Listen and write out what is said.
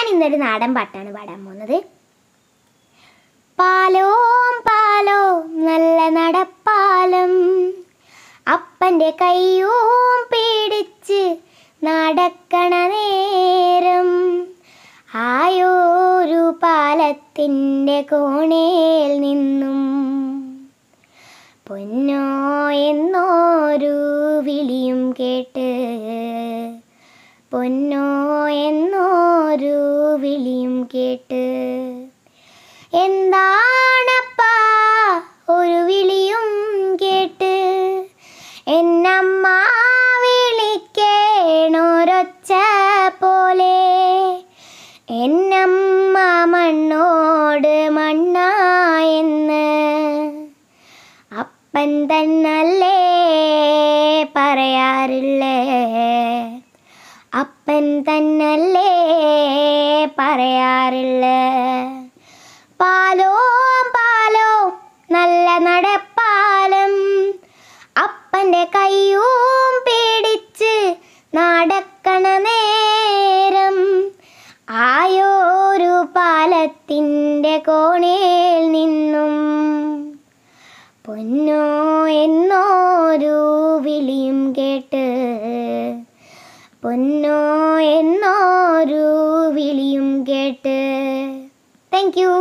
ഞാൻ ഇന്നൊരു നാടൻ പാട്ടാണ് പാടാൻ പോകുന്നത് പാലോം പാലോ നല്ല നടപ്പാലം അപ്പൻ്റെ കയ്യോം പിടിച്ച് നടക്കണ നേരം ആയോരു പാലത്തിൻ്റെ കോണേൽ നിന്നും പൊന്നോ എന്നോരു വിളിയും കേട്ട് പൊന്നോ എന്ന എന്താണപ്പാ ഒരു വിളിയും കേട്ട് എന്നമ്മ വിളിക്കേണൊരൊച്ച പോലെ എന്നമ്മ മണ്ണോട് മണ്ണായെന്ന് അപ്പൻ തന്നല്ലേ പറയാറില്ലേ തന്നല്ലേ പറയാറില്ല പാലോ പാലോ നല്ല നടപ്പാലം അപ്പൻ്റെ കയ്യൂം പിടിച്ച് നടക്കണ നേരം ആയോരു പാലത്തിൻ്റെ കോണേൽ നിന്നും പൊന്നോ എന്നോരു വിളിയും കേട്ട് പൊന്നോ എന്നോരു വിളിയും കേട്ട് താങ്ക് യു